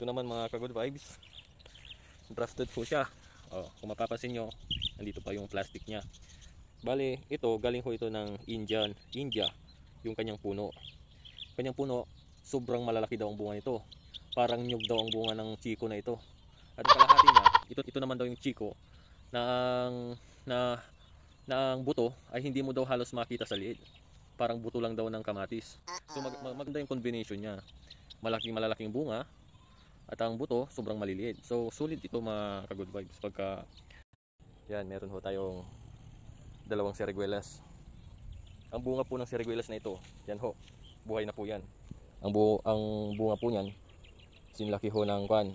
Ito naman mga ka-good vibes. Drafted po siya. Oh, kung mapapansin nyo, nandito pa yung plastic niya. Bale, ito, galing ko ito ng Indian, India, yung kanyang puno. Kanyang puno, sobrang malalaki daw ang bunga nito. Parang nyug daw ang bunga ng chiko na ito. At kalahati niya, ito, ito naman daw yung chiko na ang, na, na ang buto ay hindi mo daw halos makita sa liid parang buto lang daw ng kamatis. So mag maganda yung combination niya. Malaking malalaking bunga, at ang buto, sobrang maliliit. So, sulit ito mga ka-good vibes. Pagka, yan, meron ho tayong dalawang seriguelas. Ang bunga po ng seriguelas na ito, yan ho, buhay na po yan. Ang, bu ang bunga po niyan, sinlaki ho ng kwan,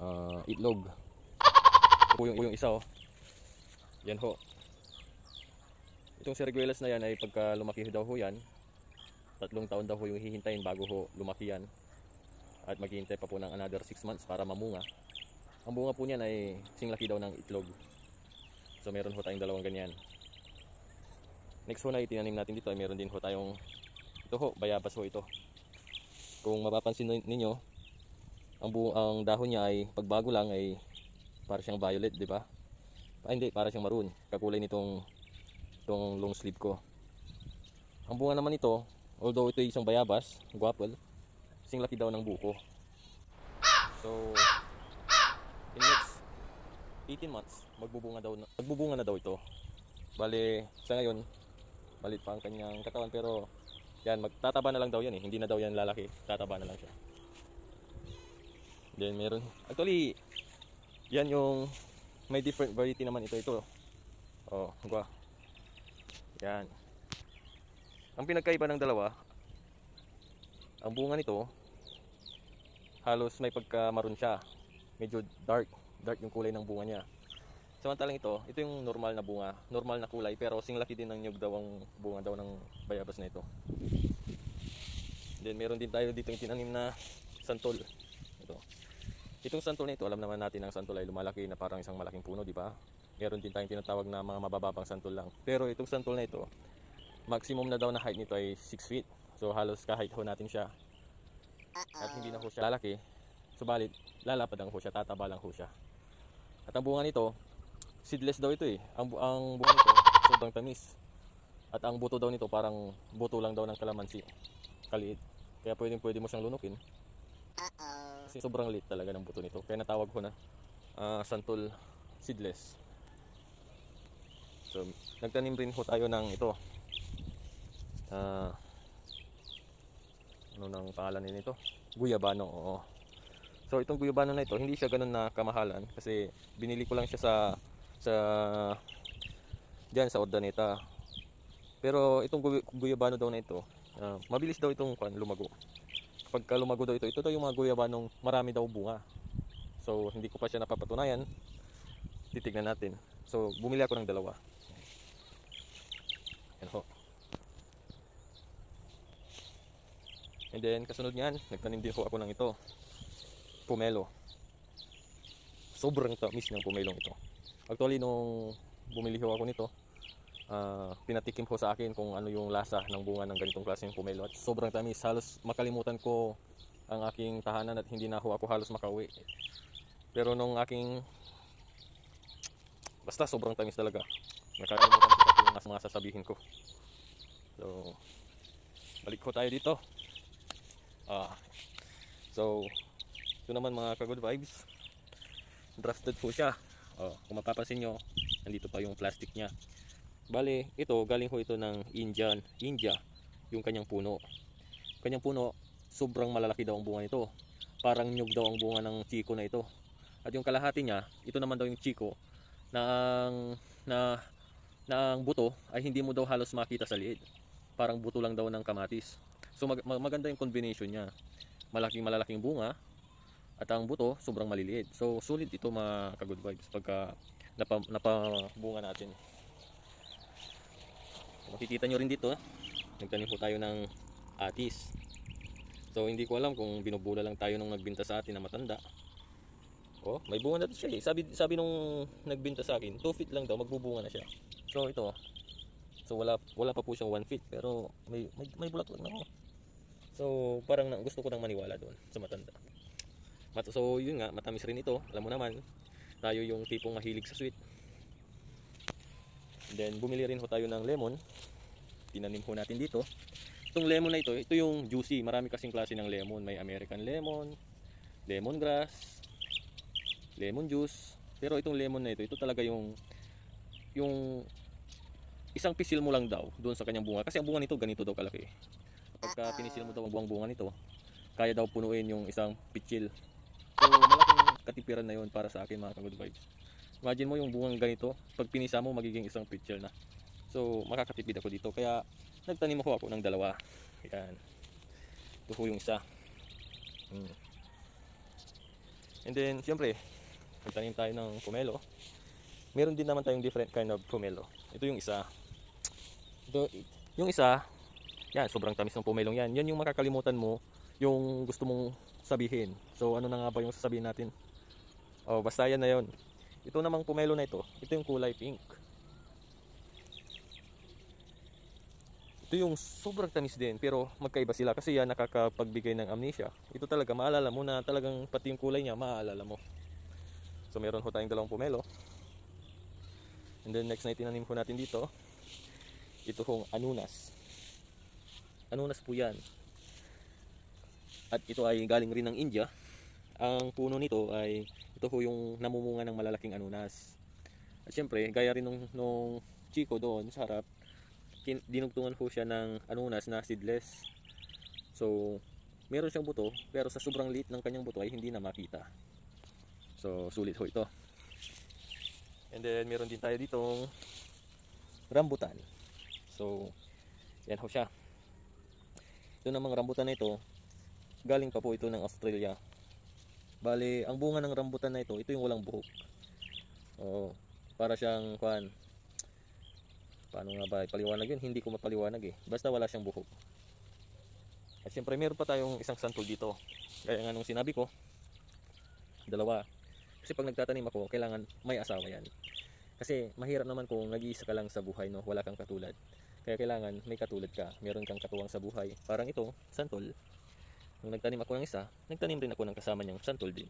uh, itlog. Ito yung, yung isa, ho. Yan ho. Itong seriguelas na yan ay pagka lumaki daw ho yan, tatlong taon daw ho yung hihintayin bago ho lumaki yan at maghihintay pa po ng another 6 months para mamunga ang bunga po niyan ay singlaki daw ng itlog so meron ho tayong dalawang ganyan next ho na itinanim natin dito ay meron din ho tayong ito ho bayabas ho ito kung mapapansin ninyo ang, buong, ang dahon niya ay pagbago lang ay para siyang violet di ba ah, hindi para siyang maroon kakulay nitong itong long sleeve ko ang bunga naman nito although ito ay isang bayabas guapol kasing laki daw ng buko So, in next 18 months, magbubunga daw, magbubunga na daw ito. Bali, sa ngayon, balit pa ang kanyang katawan pero yan, magtataba na lang daw yan eh. Hindi na daw yan lalaki. Tataba na lang siya. Then meron. Actually, yan yung may different variety naman ito. Ito. Oh, gwa. Yan. Ang pinagkaiba ng dalawa, ang bunga nito, halos may pagka maroon siya. Medyo dark, dark yung kulay ng bunga niya. Samantalang ito, ito yung normal na bunga, normal na kulay pero singlaki din ng nyug daw ang bunga daw ng bayabas na ito. Then meron din tayo dito yung tinanim na santol. Ito. Itong santol na ito, alam naman natin ang santol ay lumalaki na parang isang malaking puno, di ba? Meron din tayong tinatawag na mga mabababang santol lang. Pero itong santol na ito, maximum na daw na height nito ay 6 feet. So halos kahit ho natin siya at hindi na ho siya lalaki. Subalit, lalapad ang ho siya, tataba lang ho siya. At ang bunga nito, seedless daw ito eh. Ang, ang bunga nito, sobrang tamis. At ang buto daw nito, parang buto lang daw ng kalamansi. Kaliit. Kaya pwedeng pwede mo siyang lunukin. Kasi sobrang lit talaga ng buto nito. Kaya natawag ko na uh, ah, santol seedless. So, nagtanim rin ho tayo ng ito. Uh, ano nang pangalan nito? Guyabano, oo. So itong guyabano na ito, hindi siya ganoon na kamahalan kasi binili ko lang siya sa sa diyan sa Ordaneta. Pero itong guyabano daw na ito, uh, mabilis daw itong kan lumago. Kapag lumago daw ito, ito daw yung mga guyabanong marami daw bunga. So hindi ko pa siya napapatunayan. Titignan natin. So bumili ako ng dalawa. Yan ho. And then kasunod niyan, nagtanim din po ako ng ito. Pomelo. Sobrang tamis ng pomelong ito. Actually nung bumili ho ako nito, uh, pinatikim po sa akin kung ano yung lasa ng bunga ng ganitong klase ng pomelo at sobrang tamis. Halos makalimutan ko ang aking tahanan at hindi na ho ako halos makauwi. Pero nung aking basta sobrang tamis talaga. Nakalimutan ko yung mga sasabihin ko. So, balik ko tayo dito. Ah. so, ito naman mga ka-good vibes. Drafted po siya. Oh, kung mapapansin nyo, nandito pa yung plastic niya. Bale, ito, galing ho ito ng Indian, India, yung kanyang puno. Kanyang puno, sobrang malalaki daw ang bunga nito. Parang nyug daw ang bunga ng chiko na ito. At yung kalahati niya, ito naman daw yung chiko na ang, na, na ang buto ay hindi mo daw halos makita sa liid. Parang buto lang daw ng kamatis. So mag maganda yung combination niya. Malaking malalaking bunga at ang buto sobrang maliliit. So sulit ito mga ka-good vibes pagka napa, napabunga natin. Makikita nyo rin dito, ah. nagtanim po tayo ng atis. So hindi ko alam kung binubula lang tayo nung nagbinta sa atin na matanda. Oh, may bunga na siya eh. Sabi, sabi nung nagbinta sa akin, 2 feet lang daw, magbubunga na siya. So ito, ah. so wala, wala pa po siyang 1 feet, pero may, may, may bulak na oh. So, parang gusto ko nang maniwala doon sa matanda. Mat so, yun nga, matamis rin ito. Alam mo naman, tayo yung tipong mahilig sa sweet. Then, bumili rin ho tayo ng lemon. Tinanim ho natin dito. Itong lemon na ito, ito yung juicy. Marami kasing klase ng lemon. May American lemon, lemongrass, lemon juice. Pero itong lemon na ito, ito talaga yung yung isang pisil mo lang daw doon sa kanyang bunga. Kasi ang bunga nito ganito daw kalaki kapag ah, ah. pinisil mo daw ang buwang-bunga nito, kaya daw punuin yung isang pitchil. So, malaking katipiran na yon para sa akin mga ka-good vibes. Imagine mo yung bungang ganito, pag pinisa mo, magiging isang pitchil na. So, makakatipid ako dito. Kaya, nagtanim ako ako ng dalawa. Yan. Ito po yung isa. Hmm. And then, siyempre, nagtanim tayo ng pomelo. Meron din naman tayong different kind of pomelo. Ito yung isa. Ito, yung isa, yan, sobrang tamis ng pumelong yan. Yan yung makakalimutan mo, yung gusto mong sabihin. So, ano na nga ba yung sasabihin natin? Oh, basta yan na yon. Ito namang pumelo na ito, ito yung kulay pink. Ito yung sobrang tamis din, pero magkaiba sila kasi yan nakakapagbigay ng amnesia. Ito talaga, maalala mo na talagang pati yung kulay niya, maalala mo. So, meron ho tayong dalawang pumelo. And then, next na itinanim ho natin dito, ito hong anunas anunas po yan. At ito ay galing rin ng India. Ang puno nito ay ito po yung namumunga ng malalaking anunas. At syempre, gaya rin nung, nung Chico doon sa harap, dinugtungan ho siya ng anunas na seedless. So, meron siyang buto, pero sa sobrang liit ng kanyang buto ay hindi na makita. So, sulit ho ito. And then, meron din tayo ditong rambutan. So, yan ho siya ito namang rambutan na ito galing pa po ito ng Australia bali ang bunga ng rambutan na ito ito yung walang buhok oh, para siyang kwan paano nga ba paliwanag yun hindi ko mapaliwanag eh basta wala siyang buhok at syempre meron pa tayong isang santol dito kaya nga nung sinabi ko dalawa kasi pag nagtatanim ako kailangan may asawa yan kasi mahirap naman kung nag-iisa ka lang sa buhay no wala kang katulad kaya kailangan may katulad ka, meron kang katuwang sa buhay. Parang ito, santol. Nung nagtanim ako ng isa, nagtanim rin ako ng kasama niyang santol din.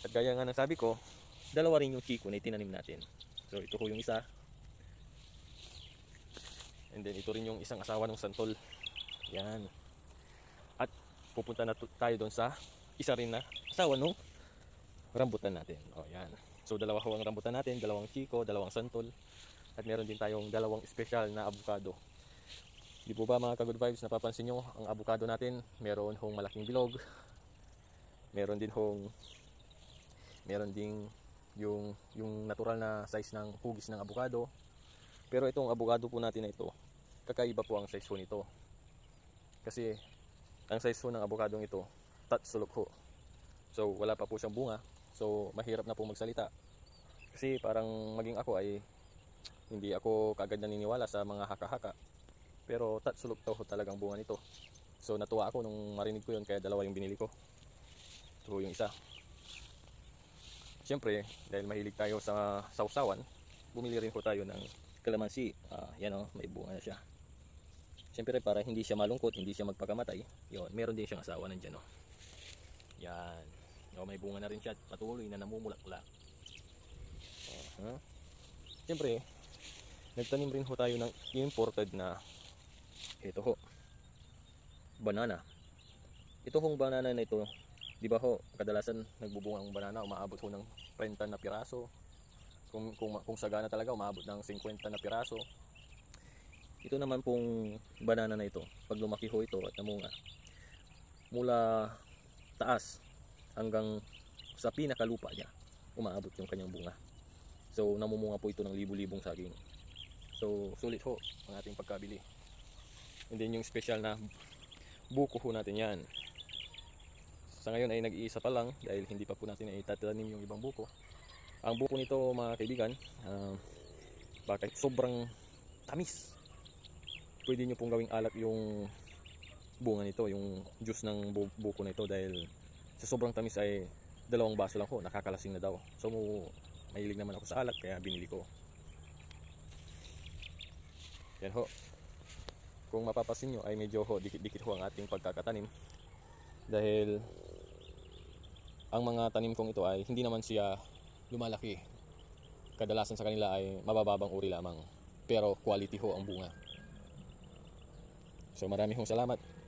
At gaya nga ng sabi ko, dalawa rin yung chiko na itinanim natin. So ito ko yung isa. And then ito rin yung isang asawa ng santol. Yan. At pupunta na tayo doon sa isa rin na asawa ng rambutan natin. O yan. So dalawa ho ang rambutan natin, dalawang chiko, dalawang santol at meron din tayong dalawang special na avocado. Di po ba mga ka-good vibes, napapansin nyo, ang avocado natin, meron hong malaking bilog, meron din hong, meron ding yung, yung natural na size ng hugis ng avocado. Pero itong avocado po natin na ito, kakaiba po ang size po nito. Kasi, ang size po ng avocado ito, tatsulok ho. So, wala pa po siyang bunga. So, mahirap na po magsalita. Kasi parang maging ako ay hindi ako kagad naniniwala sa mga haka-haka. Pero tatsulog to talagang bunga nito. So natuwa ako nung marinig ko yun kaya dalawa yung binili ko. Ito yung isa. Siyempre, dahil mahilig tayo sa sausawan, bumili rin ko tayo ng kalamansi. Ah, yan o, oh, may bunga na siya. Siyempre para hindi siya malungkot, hindi siya magpakamatay. Yon, meron din siyang asawa nandiyan oh. Yan. Oh, may bunga na rin siya. Patuloy na namumulak-ulak. Uh -huh. Siyempre, nagtanim rin ho tayo ng imported na ito ho banana ito hong banana na ito di ba ho kadalasan nagbubunga ang banana umaabot ho ng 30 na piraso kung, kung, kung sagana talaga umaabot ng 50 na piraso ito naman pong banana na ito pag lumaki ho ito at namunga mula taas hanggang sa pinakalupa niya umaabot yung kanyang bunga so namumunga po ito ng libu-libong saging So, sulit ho ang ating pagkabili. And then yung special na buko ho natin yan. Sa ngayon ay nag-iisa pa lang dahil hindi pa po natin itatanim yung ibang buko. Ang buko nito mga kaibigan, uh, ah, bakit sobrang tamis. Pwede nyo pong gawing alak yung bunga nito, yung juice ng bu buko nito dahil sa sobrang tamis ay dalawang baso lang ko, nakakalasing na daw. So, mahilig naman ako sa alak kaya binili ko. Yan ho. Kung mapapasin nyo ay medyo ho, dikit-dikit ho ang ating pagkakatanim. Dahil ang mga tanim kong ito ay hindi naman siya lumalaki. Kadalasan sa kanila ay mabababang uri lamang. Pero quality ho ang bunga. So marami hong salamat.